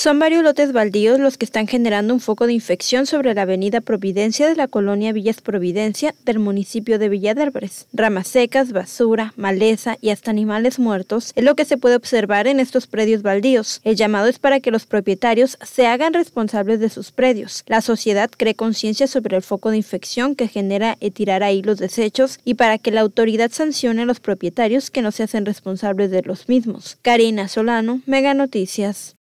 Son varios lotes baldíos los que están generando un foco de infección sobre la avenida Providencia de la colonia Villas Providencia del municipio de Villa Ramas secas, basura, maleza y hasta animales muertos es lo que se puede observar en estos predios baldíos. El llamado es para que los propietarios se hagan responsables de sus predios. La sociedad cree conciencia sobre el foco de infección que genera y tirar ahí los desechos y para que la autoridad sancione a los propietarios que no se hacen responsables de los mismos. Karina Solano, Mega Noticias.